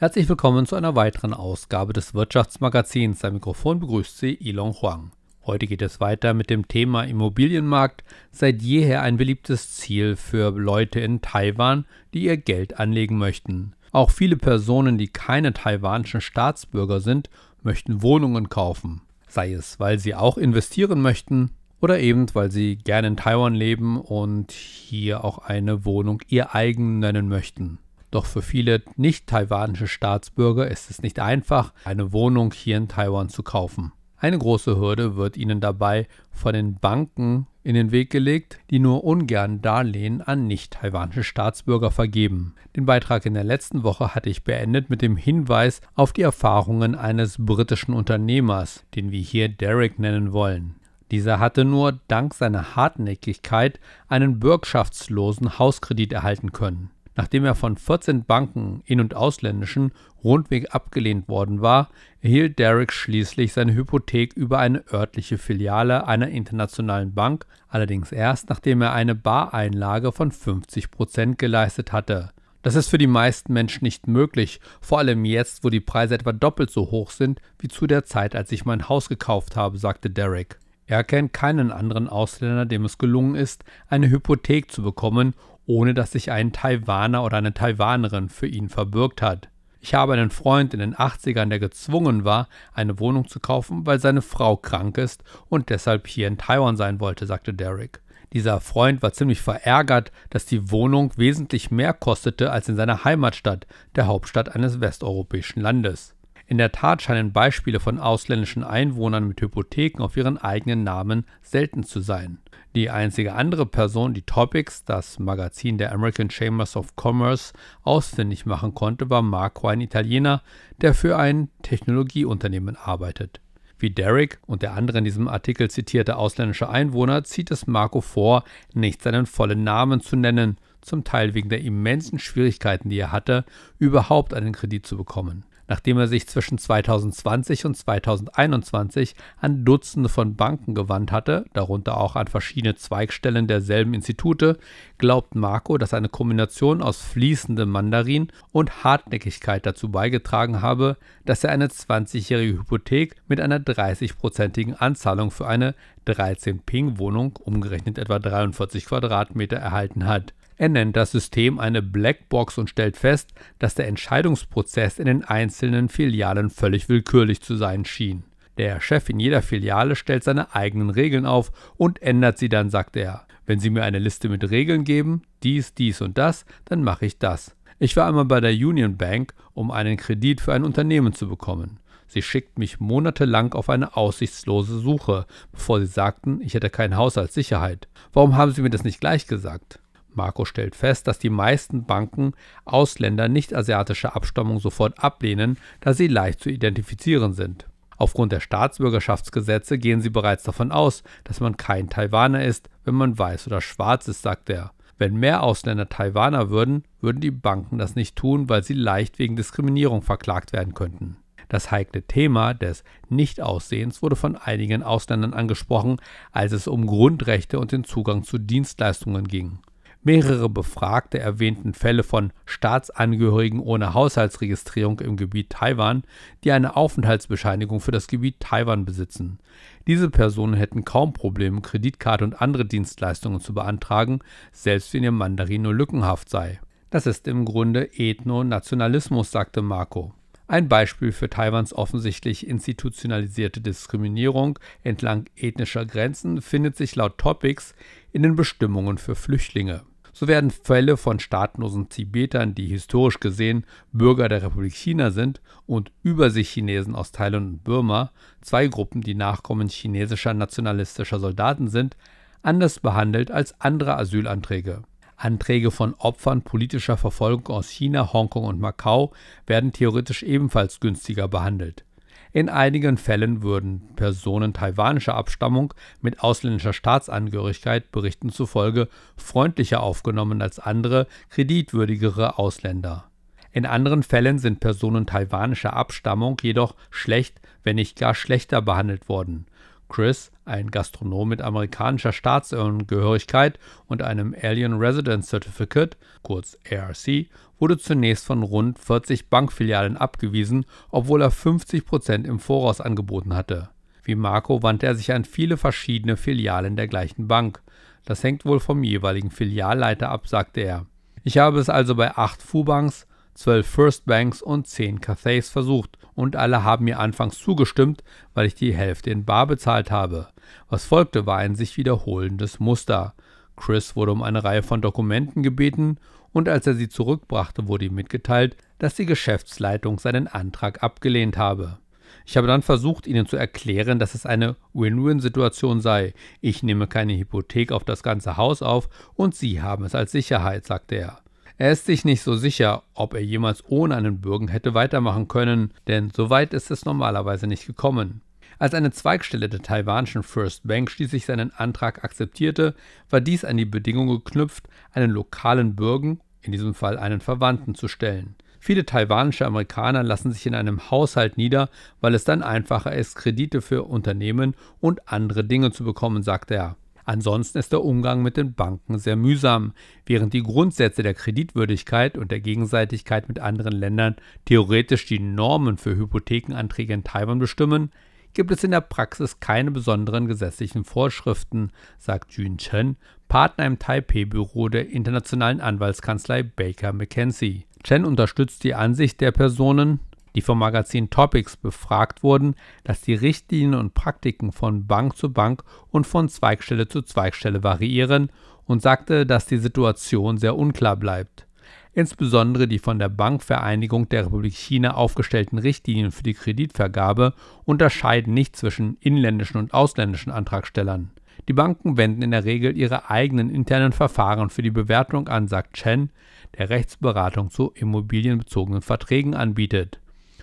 Herzlich willkommen zu einer weiteren Ausgabe des Wirtschaftsmagazins. Sein Mikrofon begrüßt Sie Ilon Huang. Heute geht es weiter mit dem Thema Immobilienmarkt, seit jeher ein beliebtes Ziel für Leute in Taiwan, die ihr Geld anlegen möchten. Auch viele Personen, die keine taiwanischen Staatsbürger sind, möchten Wohnungen kaufen, sei es, weil sie auch investieren möchten oder eben, weil sie gerne in Taiwan leben und hier auch eine Wohnung ihr eigen nennen möchten. Doch für viele nicht-taiwanische Staatsbürger ist es nicht einfach, eine Wohnung hier in Taiwan zu kaufen. Eine große Hürde wird ihnen dabei von den Banken in den Weg gelegt, die nur ungern Darlehen an nicht-taiwanische Staatsbürger vergeben. Den Beitrag in der letzten Woche hatte ich beendet mit dem Hinweis auf die Erfahrungen eines britischen Unternehmers, den wir hier Derek nennen wollen. Dieser hatte nur dank seiner Hartnäckigkeit einen bürgschaftslosen Hauskredit erhalten können. Nachdem er von 14 Banken, in- und ausländischen, rundweg abgelehnt worden war, erhielt Derek schließlich seine Hypothek über eine örtliche Filiale einer internationalen Bank, allerdings erst nachdem er eine Bareinlage von 50 Prozent geleistet hatte. Das ist für die meisten Menschen nicht möglich, vor allem jetzt, wo die Preise etwa doppelt so hoch sind wie zu der Zeit, als ich mein Haus gekauft habe, sagte Derek. Er kennt keinen anderen Ausländer, dem es gelungen ist, eine Hypothek zu bekommen, ohne dass sich ein Taiwaner oder eine Taiwanerin für ihn verbürgt hat. Ich habe einen Freund in den 80ern, der gezwungen war, eine Wohnung zu kaufen, weil seine Frau krank ist und deshalb hier in Taiwan sein wollte, sagte Derek. Dieser Freund war ziemlich verärgert, dass die Wohnung wesentlich mehr kostete als in seiner Heimatstadt, der Hauptstadt eines westeuropäischen Landes. In der Tat scheinen Beispiele von ausländischen Einwohnern mit Hypotheken auf ihren eigenen Namen selten zu sein. Die einzige andere Person, die Topics, das Magazin der American Chambers of Commerce, ausfindig machen konnte, war Marco, ein Italiener, der für ein Technologieunternehmen arbeitet. Wie Derek und der andere in diesem Artikel zitierte ausländische Einwohner zieht es Marco vor, nicht seinen vollen Namen zu nennen, zum Teil wegen der immensen Schwierigkeiten, die er hatte, überhaupt einen Kredit zu bekommen nachdem er sich zwischen 2020 und 2021 an Dutzende von Banken gewandt hatte, darunter auch an verschiedene Zweigstellen derselben Institute, glaubt Marco, dass eine Kombination aus fließendem Mandarin und Hartnäckigkeit dazu beigetragen habe, dass er eine 20-jährige Hypothek mit einer 30-prozentigen Anzahlung für eine 13-Ping-Wohnung, umgerechnet etwa 43 Quadratmeter, erhalten hat. Er nennt das System eine Blackbox und stellt fest, dass der Entscheidungsprozess in den einzelnen Filialen völlig willkürlich zu sein schien. Der Chef in jeder Filiale stellt seine eigenen Regeln auf und ändert sie dann, sagt er. Wenn Sie mir eine Liste mit Regeln geben, dies, dies und das, dann mache ich das. Ich war einmal bei der Union Bank, um einen Kredit für ein Unternehmen zu bekommen. Sie schickt mich monatelang auf eine aussichtslose Suche, bevor sie sagten, ich hätte kein Haus als Sicherheit. Warum haben Sie mir das nicht gleich gesagt? Marco stellt fest, dass die meisten Banken Ausländer nicht asiatischer Abstammung sofort ablehnen, da sie leicht zu identifizieren sind. Aufgrund der Staatsbürgerschaftsgesetze gehen sie bereits davon aus, dass man kein Taiwaner ist, wenn man weiß oder schwarz ist, sagt er. Wenn mehr Ausländer Taiwaner würden, würden die Banken das nicht tun, weil sie leicht wegen Diskriminierung verklagt werden könnten. Das heikle Thema des Nichtaussehens wurde von einigen Ausländern angesprochen, als es um Grundrechte und den Zugang zu Dienstleistungen ging. Mehrere Befragte erwähnten Fälle von Staatsangehörigen ohne Haushaltsregistrierung im Gebiet Taiwan, die eine Aufenthaltsbescheinigung für das Gebiet Taiwan besitzen. Diese Personen hätten kaum Probleme, Kreditkarte und andere Dienstleistungen zu beantragen, selbst wenn ihr Mandarin nur lückenhaft sei. Das ist im Grunde Ethno-Nationalismus, sagte Marco. Ein Beispiel für Taiwans offensichtlich institutionalisierte Diskriminierung entlang ethnischer Grenzen findet sich laut Topics in den Bestimmungen für Flüchtlinge. So werden Fälle von staatenlosen Tibetern, die historisch gesehen Bürger der Republik China sind, und übersee aus Thailand und Burma, zwei Gruppen, die Nachkommen chinesischer nationalistischer Soldaten sind, anders behandelt als andere Asylanträge. Anträge von Opfern politischer Verfolgung aus China, Hongkong und Macau werden theoretisch ebenfalls günstiger behandelt. In einigen Fällen würden Personen taiwanischer Abstammung mit ausländischer Staatsangehörigkeit Berichten zufolge freundlicher aufgenommen als andere, kreditwürdigere Ausländer. In anderen Fällen sind Personen taiwanischer Abstammung jedoch schlecht, wenn nicht gar schlechter behandelt worden. Chris, ein Gastronom mit amerikanischer Staatsangehörigkeit und einem Alien Residence Certificate, kurz ARC, wurde zunächst von rund 40 Bankfilialen abgewiesen, obwohl er 50 im Voraus angeboten hatte. Wie Marco wandte er sich an viele verschiedene Filialen der gleichen Bank. Das hängt wohl vom jeweiligen Filialleiter ab, sagte er. Ich habe es also bei acht Fubanks, 12 First Banks und 10 Cathays versucht und alle haben mir anfangs zugestimmt, weil ich die Hälfte in Bar bezahlt habe. Was folgte, war ein sich wiederholendes Muster. Chris wurde um eine Reihe von Dokumenten gebeten und als er sie zurückbrachte, wurde ihm mitgeteilt, dass die Geschäftsleitung seinen Antrag abgelehnt habe. Ich habe dann versucht, ihnen zu erklären, dass es eine Win-Win-Situation sei. Ich nehme keine Hypothek auf das ganze Haus auf und sie haben es als Sicherheit, sagte er. Er ist sich nicht so sicher, ob er jemals ohne einen Bürgen hätte weitermachen können, denn so weit ist es normalerweise nicht gekommen. Als eine Zweigstelle der taiwanischen First Bank schließlich seinen Antrag akzeptierte, war dies an die Bedingung geknüpft, einen lokalen Bürgen, in diesem Fall einen Verwandten, zu stellen. Viele taiwanische Amerikaner lassen sich in einem Haushalt nieder, weil es dann einfacher ist, Kredite für Unternehmen und andere Dinge zu bekommen, sagt er. Ansonsten ist der Umgang mit den Banken sehr mühsam, während die Grundsätze der Kreditwürdigkeit und der Gegenseitigkeit mit anderen Ländern theoretisch die Normen für Hypothekenanträge in Taiwan bestimmen, gibt es in der Praxis keine besonderen gesetzlichen Vorschriften, sagt Jun Chen, Partner im Taipei-Büro der internationalen Anwaltskanzlei Baker McKenzie. Chen unterstützt die Ansicht der Personen, die vom Magazin Topics befragt wurden, dass die Richtlinien und Praktiken von Bank zu Bank und von Zweigstelle zu Zweigstelle variieren und sagte, dass die Situation sehr unklar bleibt. Insbesondere die von der Bankvereinigung der Republik China aufgestellten Richtlinien für die Kreditvergabe unterscheiden nicht zwischen inländischen und ausländischen Antragstellern. Die Banken wenden in der Regel ihre eigenen internen Verfahren für die Bewertung an, sagt Chen, der Rechtsberatung zu immobilienbezogenen Verträgen anbietet.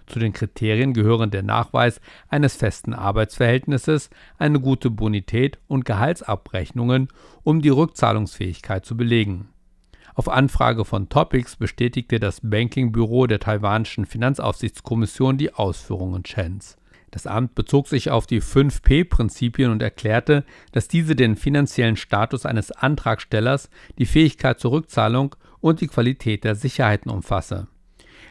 Zu den Kriterien gehören der Nachweis eines festen Arbeitsverhältnisses, eine gute Bonität und Gehaltsabrechnungen, um die Rückzahlungsfähigkeit zu belegen. Auf Anfrage von Topics bestätigte das Bankingbüro der taiwanischen Finanzaufsichtskommission die Ausführungen Chens. Das Amt bezog sich auf die 5P-Prinzipien und erklärte, dass diese den finanziellen Status eines Antragstellers, die Fähigkeit zur Rückzahlung und die Qualität der Sicherheiten umfasse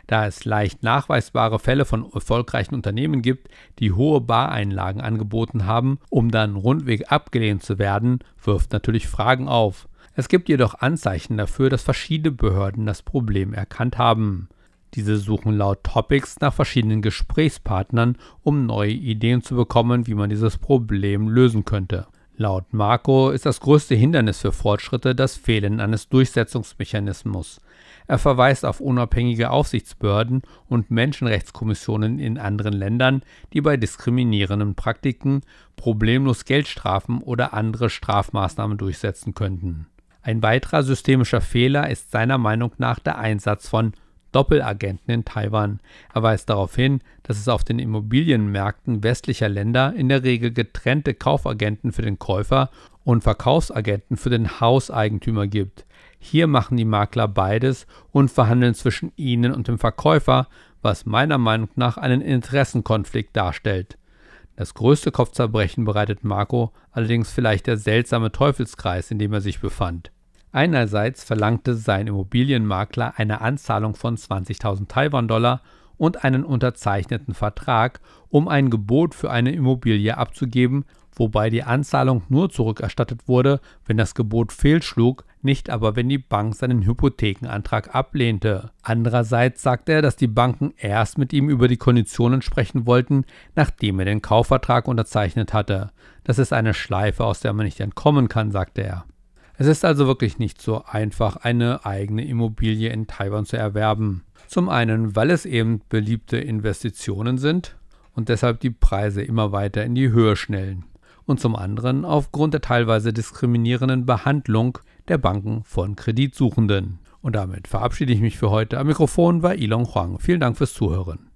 da es leicht nachweisbare Fälle von erfolgreichen Unternehmen gibt, die hohe Bareinlagen angeboten haben, um dann rundweg abgelehnt zu werden, wirft natürlich Fragen auf. Es gibt jedoch Anzeichen dafür, dass verschiedene Behörden das Problem erkannt haben. Diese suchen laut Topics nach verschiedenen Gesprächspartnern, um neue Ideen zu bekommen, wie man dieses Problem lösen könnte. Laut Marco ist das größte Hindernis für Fortschritte das Fehlen eines Durchsetzungsmechanismus. Er verweist auf unabhängige Aufsichtsbehörden und Menschenrechtskommissionen in anderen Ländern, die bei diskriminierenden Praktiken problemlos Geldstrafen oder andere Strafmaßnahmen durchsetzen könnten. Ein weiterer systemischer Fehler ist seiner Meinung nach der Einsatz von Doppelagenten in Taiwan. Er weist darauf hin, dass es auf den Immobilienmärkten westlicher Länder in der Regel getrennte Kaufagenten für den Käufer und Verkaufsagenten für den Hauseigentümer gibt. Hier machen die Makler beides und verhandeln zwischen ihnen und dem Verkäufer, was meiner Meinung nach einen Interessenkonflikt darstellt. Das größte Kopfzerbrechen bereitet Marco allerdings vielleicht der seltsame Teufelskreis, in dem er sich befand. Einerseits verlangte sein Immobilienmakler eine Anzahlung von 20.000 Taiwan-Dollar und einen unterzeichneten Vertrag, um ein Gebot für eine Immobilie abzugeben, wobei die Anzahlung nur zurückerstattet wurde, wenn das Gebot fehlschlug, nicht aber, wenn die Bank seinen Hypothekenantrag ablehnte. Andererseits sagte er, dass die Banken erst mit ihm über die Konditionen sprechen wollten, nachdem er den Kaufvertrag unterzeichnet hatte. Das ist eine Schleife, aus der man nicht entkommen kann, sagte er. Es ist also wirklich nicht so einfach, eine eigene Immobilie in Taiwan zu erwerben. Zum einen, weil es eben beliebte Investitionen sind und deshalb die Preise immer weiter in die Höhe schnellen und zum anderen aufgrund der teilweise diskriminierenden Behandlung der Banken von Kreditsuchenden. Und damit verabschiede ich mich für heute. Am Mikrofon war Ilon Huang. Vielen Dank fürs Zuhören.